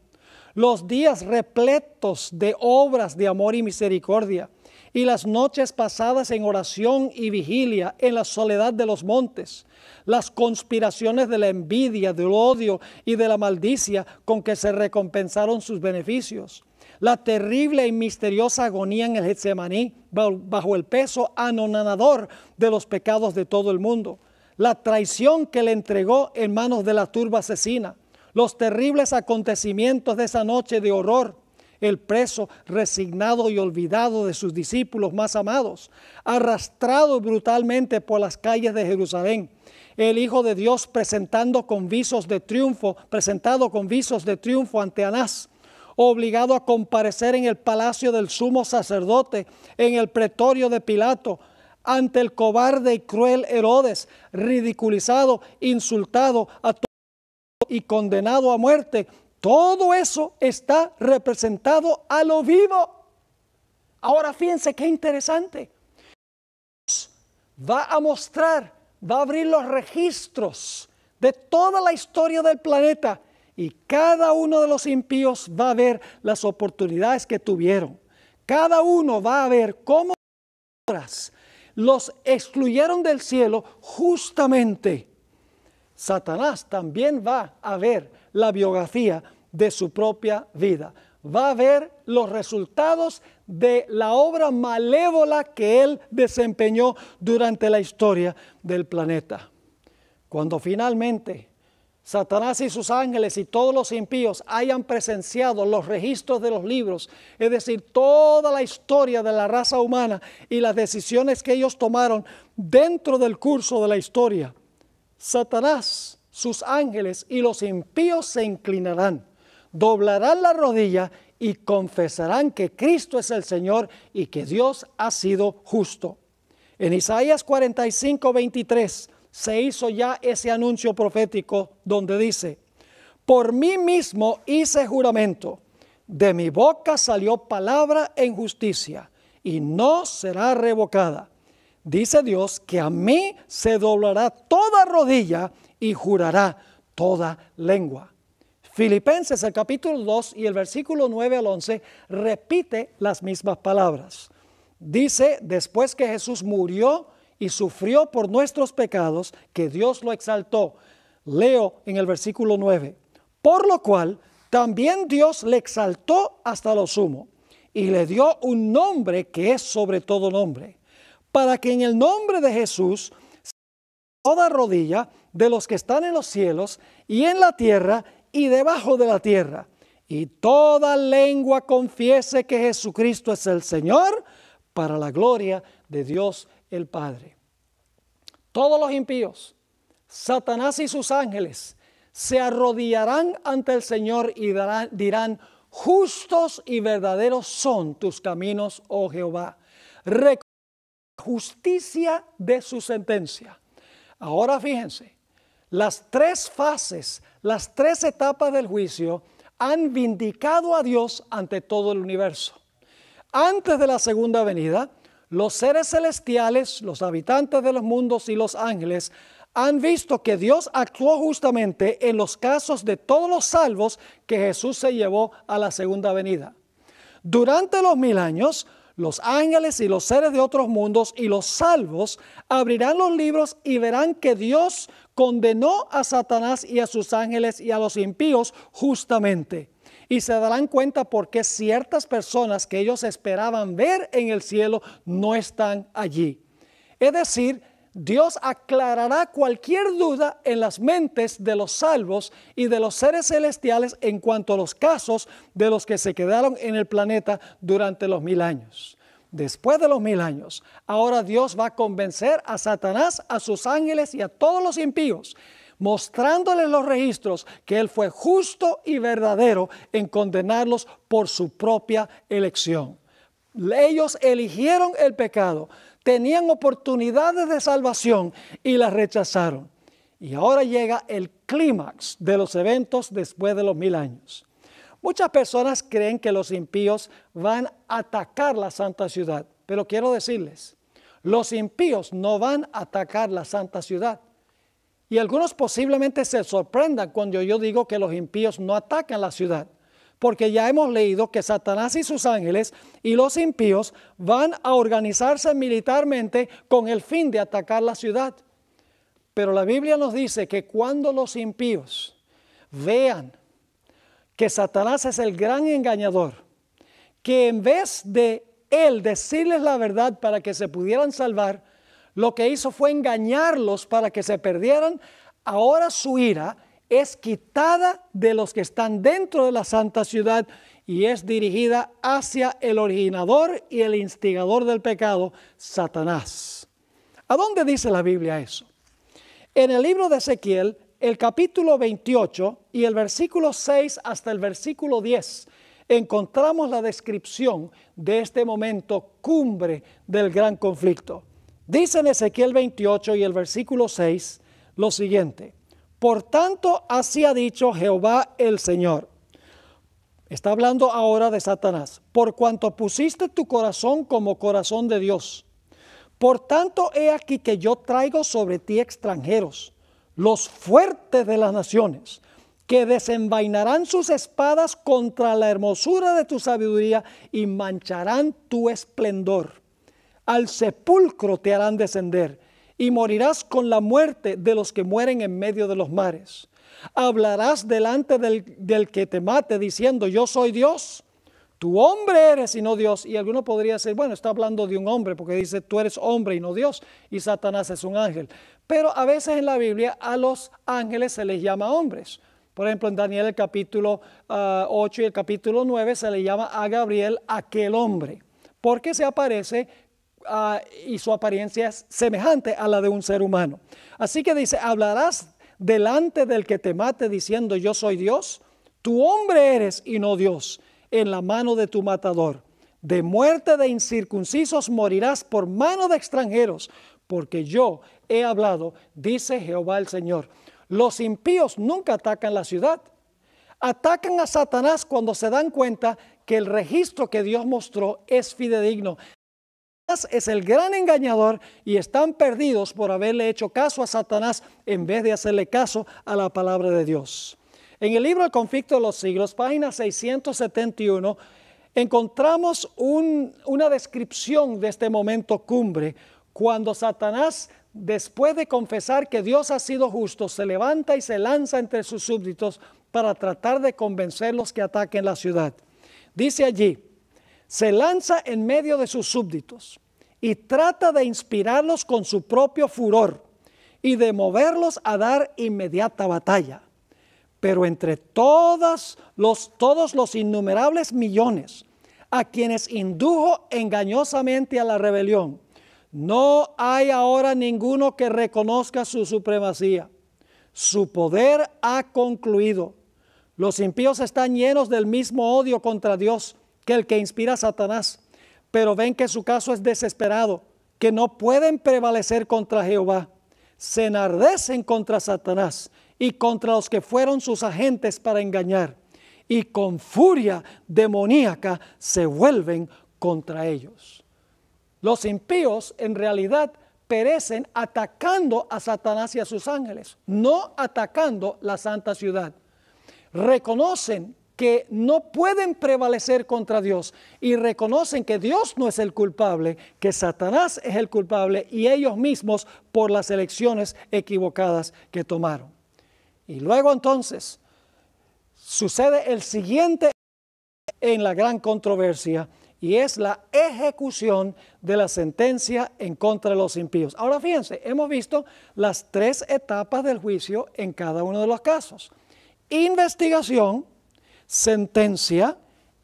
los días repletos de obras de amor y misericordia, y las noches pasadas en oración y vigilia en la soledad de los montes, las conspiraciones de la envidia, del odio y de la maldicia con que se recompensaron sus beneficios, la terrible y misteriosa agonía en el Getsemaní bajo el peso anonadador de los pecados de todo el mundo, la traición que le entregó en manos de la turba asesina, los terribles acontecimientos de esa noche de horror, el preso resignado y olvidado de sus discípulos más amados, arrastrado brutalmente por las calles de Jerusalén, el Hijo de Dios presentando con visos de triunfo, presentado con visos de triunfo ante Anás, obligado a comparecer en el palacio del sumo sacerdote, en el pretorio de Pilato, ante el cobarde y cruel Herodes, ridiculizado, insultado, y condenado a muerte. Todo eso está representado a lo vivo. Ahora fíjense qué interesante. Va a mostrar, va a abrir los registros de toda la historia del planeta y cada uno de los impíos va a ver las oportunidades que tuvieron. Cada uno va a ver cómo los excluyeron del cielo justamente Satanás también va a ver la biografía de su propia vida. Va a ver los resultados de la obra malévola que él desempeñó durante la historia del planeta. Cuando finalmente Satanás y sus ángeles y todos los impíos hayan presenciado los registros de los libros, es decir, toda la historia de la raza humana y las decisiones que ellos tomaron dentro del curso de la historia, Satanás, sus ángeles y los impíos se inclinarán, doblarán la rodilla y confesarán que Cristo es el Señor y que Dios ha sido justo. En Isaías 45, 23 se hizo ya ese anuncio profético donde dice, por mí mismo hice juramento, de mi boca salió palabra en justicia y no será revocada dice Dios, que a mí se doblará toda rodilla y jurará toda lengua. Filipenses, el capítulo 2 y el versículo 9 al 11, repite las mismas palabras. Dice, después que Jesús murió y sufrió por nuestros pecados, que Dios lo exaltó. Leo en el versículo 9. Por lo cual, también Dios le exaltó hasta lo sumo y le dio un nombre que es sobre todo nombre para que en el nombre de Jesús toda rodilla de los que están en los cielos y en la tierra y debajo de la tierra, y toda lengua confiese que Jesucristo es el Señor para la gloria de Dios el Padre. Todos los impíos, Satanás y sus ángeles, se arrodillarán ante el Señor y dirán, justos y verdaderos son tus caminos, oh Jehová justicia de su sentencia. Ahora fíjense, las tres fases, las tres etapas del juicio han vindicado a Dios ante todo el universo. Antes de la segunda venida, los seres celestiales, los habitantes de los mundos y los ángeles han visto que Dios actuó justamente en los casos de todos los salvos que Jesús se llevó a la segunda venida. Durante los mil años, los ángeles y los seres de otros mundos y los salvos abrirán los libros y verán que Dios condenó a Satanás y a sus ángeles y a los impíos justamente. Y se darán cuenta por qué ciertas personas que ellos esperaban ver en el cielo no están allí. Es decir, Dios aclarará cualquier duda en las mentes de los salvos y de los seres celestiales en cuanto a los casos de los que se quedaron en el planeta durante los mil años. Después de los mil años, ahora Dios va a convencer a Satanás, a sus ángeles y a todos los impíos, mostrándoles los registros que Él fue justo y verdadero en condenarlos por su propia elección. Ellos eligieron el pecado, tenían oportunidades de salvación y las rechazaron. Y ahora llega el clímax de los eventos después de los mil años. Muchas personas creen que los impíos van a atacar la santa ciudad, pero quiero decirles, los impíos no van a atacar la santa ciudad. Y algunos posiblemente se sorprendan cuando yo digo que los impíos no atacan la ciudad porque ya hemos leído que Satanás y sus ángeles y los impíos van a organizarse militarmente con el fin de atacar la ciudad. Pero la Biblia nos dice que cuando los impíos vean que Satanás es el gran engañador, que en vez de él decirles la verdad para que se pudieran salvar, lo que hizo fue engañarlos para que se perdieran, ahora su ira es quitada de los que están dentro de la santa ciudad y es dirigida hacia el originador y el instigador del pecado, Satanás. ¿A dónde dice la Biblia eso? En el libro de Ezequiel, el capítulo 28 y el versículo 6 hasta el versículo 10 encontramos la descripción de este momento cumbre del gran conflicto. Dice en Ezequiel 28 y el versículo 6 lo siguiente. Por tanto, así ha dicho Jehová el Señor. Está hablando ahora de Satanás. Por cuanto pusiste tu corazón como corazón de Dios. Por tanto, he aquí que yo traigo sobre ti extranjeros, los fuertes de las naciones, que desenvainarán sus espadas contra la hermosura de tu sabiduría y mancharán tu esplendor. Al sepulcro te harán descender y morirás con la muerte de los que mueren en medio de los mares. Hablarás delante del, que te mate diciendo, yo soy Dios, tú hombre eres y no Dios. Y alguno podría decir, bueno, está hablando de un hombre porque dice, tú eres hombre y no Dios, y Satanás es un ángel. Pero a veces en la Biblia a los ángeles se les llama hombres. Por ejemplo, en Daniel el capítulo 8 ah, y el capítulo 9 se le llama a Gabriel aquel hombre, porque se aparece Ah, y su apariencia es semejante a la de un ser humano. Así que dice, hablarás delante del que te mate diciendo yo soy Dios, tu hombre eres y no Dios, en la mano de tu matador. De muerte de incircuncisos morirás por mano de extranjeros, porque yo he hablado, dice Jehová el Señor. Los impíos nunca atacan la ciudad. Atacan a Satanás cuando se dan cuenta que el registro que Dios mostró es fidedigno es el gran engañador y están perdidos por haberle hecho caso a Satanás en vez de hacerle caso a la palabra de Dios. En el libro El conflicto de los siglos, página 671, encontramos una descripción de este momento cumbre, cuando Satanás, después de confesar que Dios ha sido justo, se levanta y se lanza entre sus súbditos para tratar de convencerlos que ataquen la ciudad. Dice allí, se lanza en medio de sus súbditos y trata de inspirarlos con su propio furor y de moverlos a dar inmediata batalla. Pero entre todas todos los innumerables millones a quienes indujo engañosamente a la rebelión, no hay ahora ninguno que reconozca su supremacía. Su poder ha concluido. Los impíos están llenos del mismo odio contra Dios el que inspira a Satanás, pero ven que su caso es desesperado, que no pueden prevalecer contra Jehová. Se enardecen contra Satanás y contra los que fueron sus agentes para engañar, y con furia demoníaca se vuelven contra ellos. Los impíos en realidad perecen atacando a Satanás y a sus ángeles, no atacando la santa ciudad. Reconocen que no pueden prevalecer contra Dios y reconocen que Dios no es el culpable, que Satanás es el culpable y ellos mismos por las elecciones equivocadas que tomaron. Y luego entonces sucede el siguiente en la gran controversia y es la ejecución de la sentencia en contra de los impíos. Ahora fíjense, hemos visto las tres etapas del juicio en cada uno de los casos. Investigación, sentencia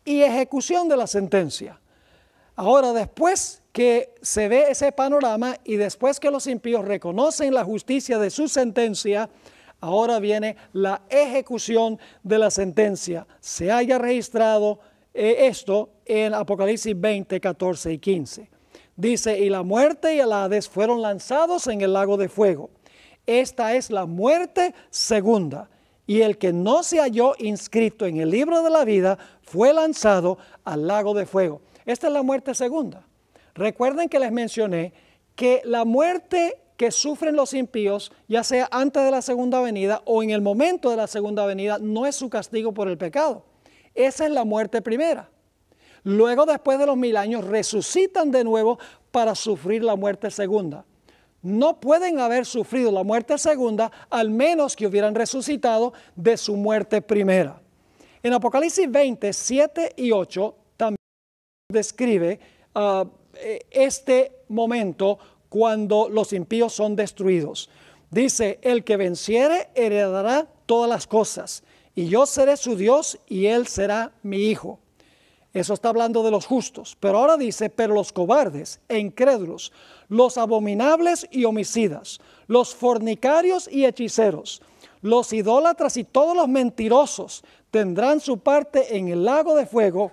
y ejecución de la sentencia. Ahora, después que se ve ese panorama y después que los impíos reconocen la justicia de su sentencia, ahora viene la ejecución de la sentencia. Se haya registrado eh, esto en Apocalipsis 20, 14 y 15. Dice, y la muerte y el Hades fueron lanzados en el lago de fuego. Esta es la muerte segunda y el que no se halló inscrito en el libro de la vida fue lanzado al lago de fuego. Esta es la muerte segunda. Recuerden que les mencioné que la muerte que sufren los impíos, ya sea antes de la segunda venida o en el momento de la segunda venida, no es su castigo por el pecado. Esa es la muerte primera. Luego, después de los mil años, resucitan de nuevo para sufrir la muerte segunda no pueden haber sufrido la muerte segunda, al menos que hubieran resucitado de su muerte primera. En Apocalipsis 20, 7 y 8 también describe ah, e, este momento cuando los impíos son destruidos. Dice, el que venciere heredará todas las cosas, y yo seré su Dios y él será mi hijo. Eso está hablando de los justos. Pero ahora dice, pero los cobardes e incrédulos, los abominables y homicidas, los fornicarios y hechiceros, los idólatras y todos los mentirosos tendrán su parte en el lago de fuego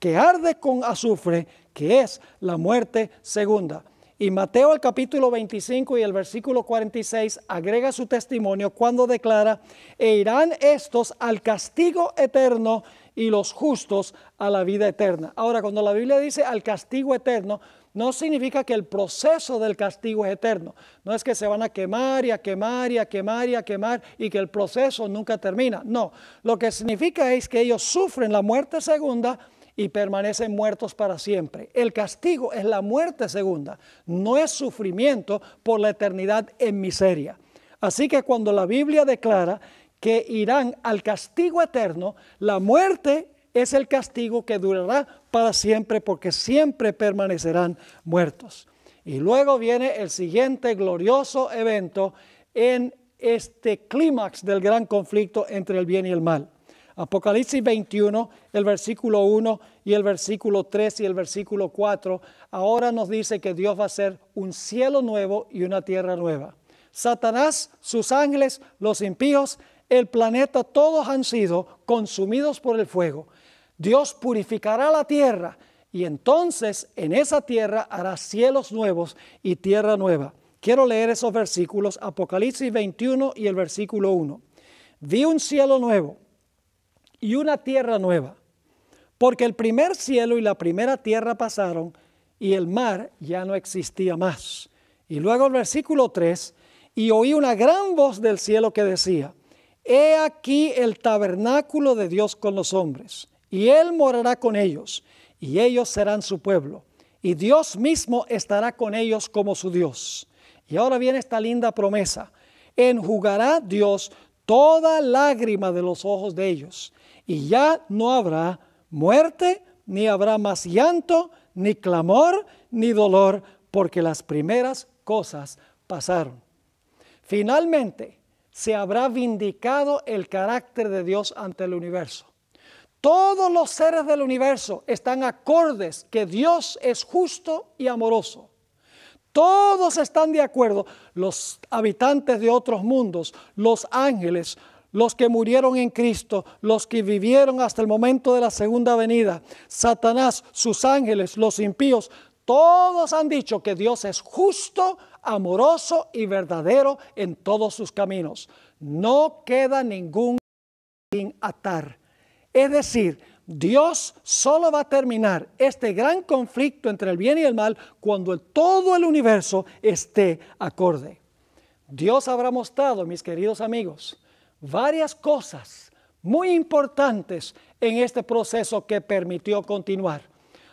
que arde con azufre, que es la muerte segunda. Y Mateo el capítulo 25 y el versículo 46 agrega su testimonio cuando declara, e irán estos al castigo eterno y los justos a la vida eterna. Ahora, cuando la Biblia dice al castigo eterno, no significa que el proceso del castigo es eterno. No es que se van a quemar y a quemar y a quemar y a quemar y que el proceso nunca termina. No, lo que significa es que ellos sufren la muerte segunda y permanecen muertos para siempre. El castigo es la muerte segunda, no es sufrimiento por la eternidad en miseria. Así que cuando la Biblia declara que irán al castigo eterno, la muerte es el castigo que durará para siempre porque siempre permanecerán muertos. Y luego viene el siguiente glorioso evento en este clímax del gran conflicto entre el bien y el mal. Apocalipsis 21, el versículo 1 y el versículo 3 y el versículo 4, ahora nos dice que Dios va a ser un cielo nuevo y una tierra nueva. Satanás, sus ángeles, los impíos el planeta, todos han sido consumidos por el fuego. Dios purificará la tierra y entonces en esa tierra hará cielos nuevos y tierra nueva. Quiero leer esos versículos, Apocalipsis 21 y el versículo 1. Vi un cielo nuevo y una tierra nueva, porque el primer cielo y la primera tierra pasaron y el mar ya no existía más. Y luego el versículo 3, y oí una gran voz del cielo que decía, He aquí el tabernáculo de Dios con los hombres, y Él morará con ellos, y ellos serán su pueblo, y Dios mismo estará con ellos como su Dios. Y ahora viene esta linda promesa. Enjugará Dios toda lágrima de los ojos de ellos, y ya no habrá muerte, ni habrá más llanto, ni clamor, ni dolor, porque las primeras cosas pasaron. Finalmente, se habrá vindicado el carácter de Dios ante el universo. Todos los seres del universo están acordes que Dios es justo y amoroso. Todos están de acuerdo, los habitantes de otros mundos, los ángeles, los que murieron en Cristo, los que vivieron hasta el momento de la segunda venida, Satanás, sus ángeles, los impíos, todos han dicho que Dios es justo, amoroso y verdadero en todos sus caminos. No queda ningún sin atar. Es decir, Dios solo va a terminar este gran conflicto entre el bien y el mal cuando todo el universo esté acorde. Dios habrá mostrado, mis queridos amigos, varias cosas muy importantes en este proceso que permitió continuar.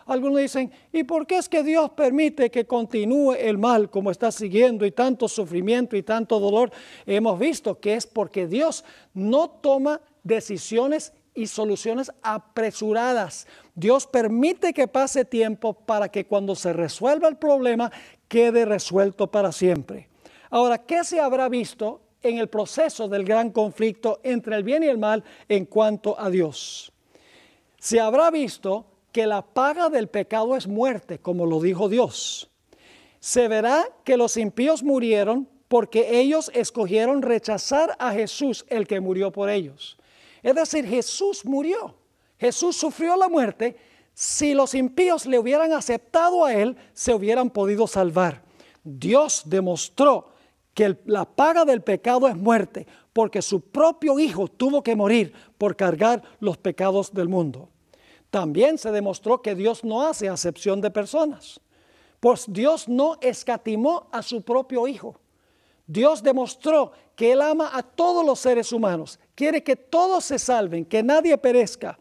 Algunos dicen, ¿y por qué es que Dios permite que continúe el mal como está siguiendo y tanto sufrimiento y tanto dolor? Hemos visto que es porque Dios no toma decisiones y soluciones apresuradas. Dios permite que pase tiempo para que cuando se resuelva el problema quede resuelto para siempre. Ahora, ¿qué se habrá visto en el proceso del gran conflicto entre el bien y el mal en cuanto a Dios? Se habrá visto que la paga del pecado es muerte, como lo dijo Dios. Se verá que los impíos murieron porque ellos escogieron rechazar a Jesús, el que murió por ellos. Es decir, Jesús murió. Jesús sufrió la muerte. Si los impíos le hubieran aceptado a él, se hubieran podido salvar. Dios demostró que la paga del pecado es muerte, porque su propio Hijo tuvo que morir por cargar los pecados del mundo. También se demostró que Dios no hace acepción de personas, pues Dios no escatimó a su propio Hijo. Dios demostró que Él ama a todos los seres humanos, quiere que todos se salven, que nadie perezca.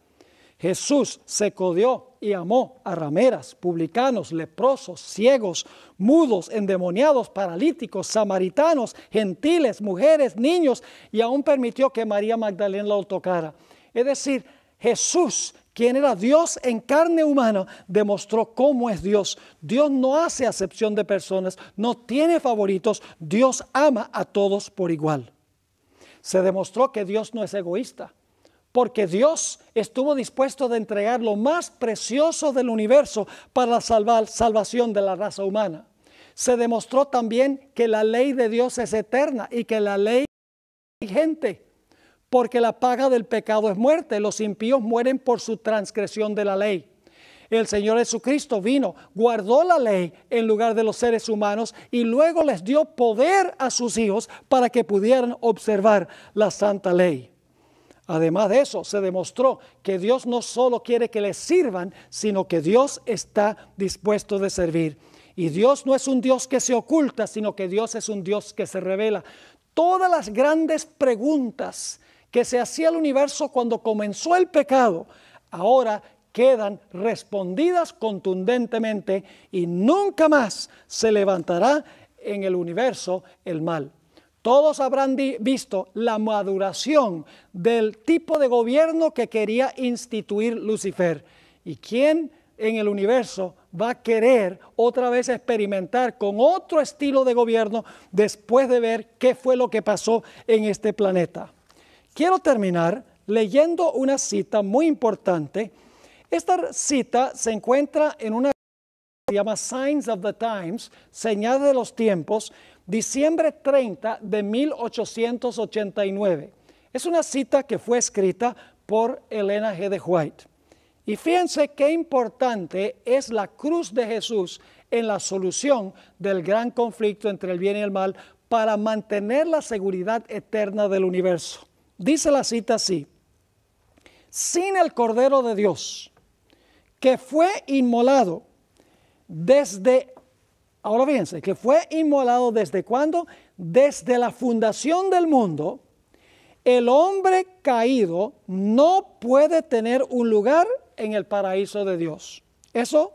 Jesús se codió y amó a rameras, publicanos, leprosos, ciegos, mudos, endemoniados, paralíticos, samaritanos, gentiles, mujeres, niños, y aún permitió que María Magdalena lo tocara. Es decir, Jesús quien era Dios en carne humana, demostró cómo es Dios. Dios no hace acepción de personas, no tiene favoritos, Dios ama a todos por igual. Se demostró que Dios no es egoísta, porque Dios estuvo dispuesto de entregar lo más precioso del universo para la salvación de la raza humana. Se demostró también que la ley de Dios es eterna y que la ley es vigente porque la paga del pecado es muerte. Los impíos mueren por su transgresión de la ley. El Señor Jesucristo vino, guardó la ley en lugar de los seres humanos y luego les dio poder a sus hijos para que pudieran observar la santa ley. Además de eso, se demostró que Dios no solo quiere que les sirvan, sino que Dios está dispuesto de servir. Y Dios no es un Dios que se oculta, sino que Dios es un Dios que se revela. Todas las grandes preguntas que se hacía el universo cuando comenzó el pecado, ahora quedan respondidas contundentemente y nunca más se levantará en el universo el mal. Todos habrán visto la maduración del tipo de gobierno que quería instituir Lucifer. ¿Y quién en el universo va a querer otra vez experimentar con otro estilo de gobierno después de ver qué fue lo que pasó en este planeta? Quiero terminar leyendo una cita muy importante. Esta cita se encuentra en una que se llama Signs of the Times, Señal de los Tiempos, diciembre 30 de 1889. Es una cita que fue escrita por Elena G. de White. Y fíjense qué importante es la cruz de Jesús en la solución del gran conflicto entre el bien y el mal para mantener la seguridad eterna del universo. Dice la cita así, sin el Cordero de Dios, que fue inmolado desde, ahora fíjense, que fue inmolado desde cuándo? Desde la fundación del mundo, el hombre caído no puede tener un lugar en el paraíso de Dios. Eso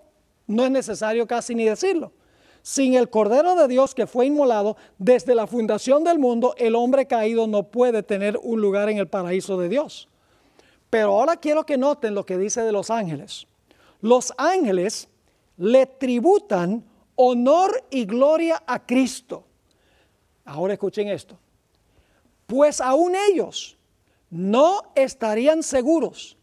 no es necesario casi ni decirlo. Sin el Cordero de Dios que fue inmolado desde la fundación del mundo, el hombre caído no puede tener un lugar en el paraíso de Dios. Pero ahora quiero que noten lo que dice de los ángeles. Los ángeles le tributan honor y gloria a Cristo. Ahora escuchen esto. Pues aún ellos no estarían seguros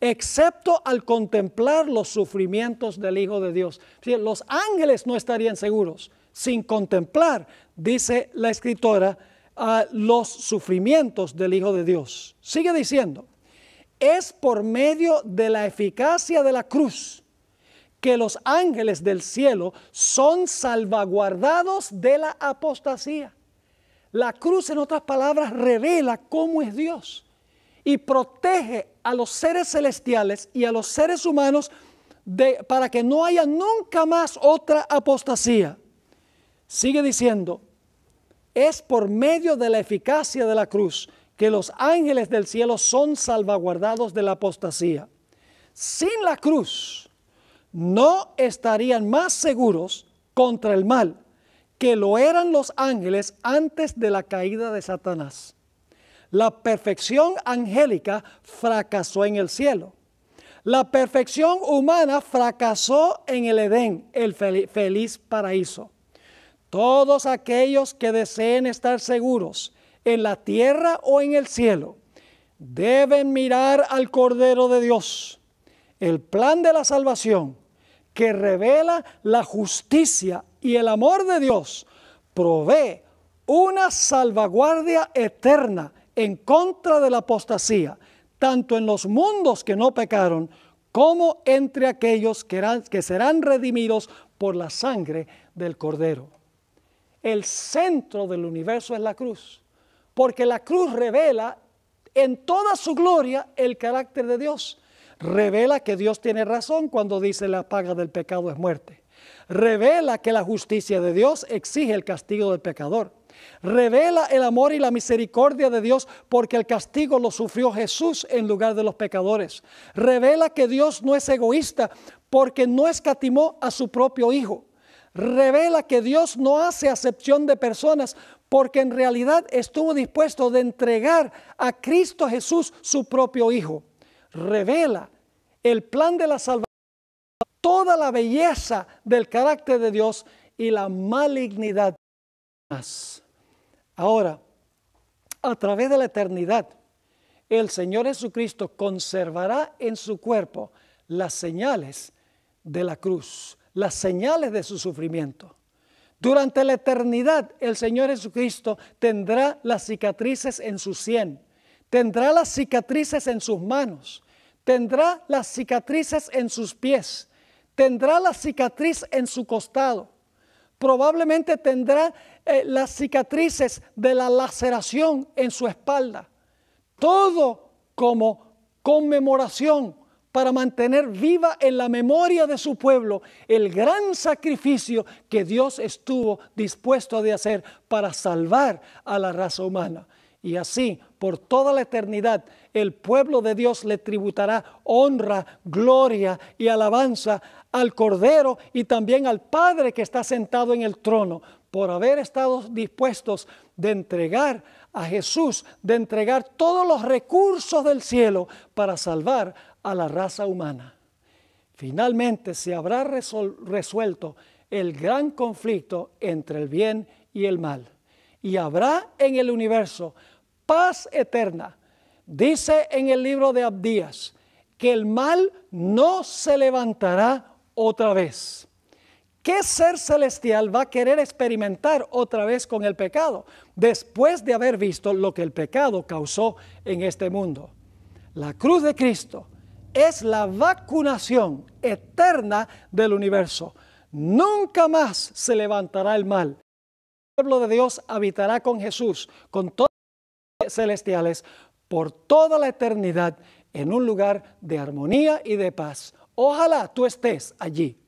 excepto al contemplar los sufrimientos del Hijo de Dios. Los ángeles no estarían seguros sin contemplar, dice la escritora, ah, los sufrimientos del Hijo de Dios. Sigue diciendo, es por medio de la eficacia de la cruz que los ángeles del cielo son salvaguardados de la apostasía. La cruz, en otras palabras, revela cómo es Dios y protege a los seres celestiales y a los seres humanos de, para que no haya nunca más otra apostasía. Sigue diciendo, es por medio de la eficacia de la cruz que los ángeles del cielo son salvaguardados de la apostasía. Sin la cruz no estarían más seguros contra el mal que lo eran los ángeles antes de la caída de Satanás. La perfección angélica fracasó en el cielo. La perfección humana fracasó en el Edén, el feliz paraíso. Todos aquellos que deseen estar seguros en la tierra o en el cielo deben mirar al Cordero de Dios, el plan de la salvación que revela la justicia y el amor de Dios provee una salvaguardia eterna en contra de la apostasía, tanto en los mundos que no pecaron, como entre aquellos que, serán redimidos por la sangre del Cordero. El centro del universo es la cruz, porque la cruz revela en toda su gloria el carácter de Dios. Revela que Dios tiene razón cuando dice la paga del pecado es muerte. Revela que la justicia de Dios exige el castigo del pecador. Revela el amor y la misericordia de Dios porque el castigo lo sufrió Jesús en lugar de los pecadores. Revela que Dios no es egoísta porque no escatimó a su propio Hijo. Revela que Dios no hace acepción de personas porque en realidad estuvo dispuesto de entregar a Cristo Jesús su propio Hijo. Revela el plan de la salvación, toda la belleza del carácter de Dios y la malignidad de más. Ahora, a través de la eternidad, el Señor Jesucristo conservará en su cuerpo las señales de la cruz, las señales de su sufrimiento. Durante la eternidad el Señor Jesucristo tendrá las cicatrices en su sien, tendrá las cicatrices en sus manos, tendrá las cicatrices en sus pies, tendrá la cicatriz en su costado, Probablemente tendrá eh, las cicatrices de la laceración en su espalda. Todo como conmemoración para mantener viva en la memoria de su pueblo el gran sacrificio que Dios estuvo dispuesto de hacer para salvar a la raza humana. Y así, por toda la eternidad, el pueblo de Dios le tributará honra, gloria y alabanza al Cordero y también al Padre que está sentado en el trono, por haber estado dispuestos de entregar a Jesús, de entregar todos los recursos del cielo para salvar a la raza humana. Finalmente se habrá resuelto el gran conflicto entre el bien y el mal. Y habrá en el universo paz eterna. Dice en el libro de Abdías que el mal no se levantará otra vez. ¿Qué ser celestial va a querer experimentar otra vez con el pecado después de haber visto lo que el pecado causó en este mundo? La cruz de Cristo es la vacunación eterna del universo. Nunca más se levantará el mal. El pueblo de Dios habitará con Jesús, con todos los celestiales, por toda la eternidad en un lugar de armonía y de paz. Ojalá tú estés allí.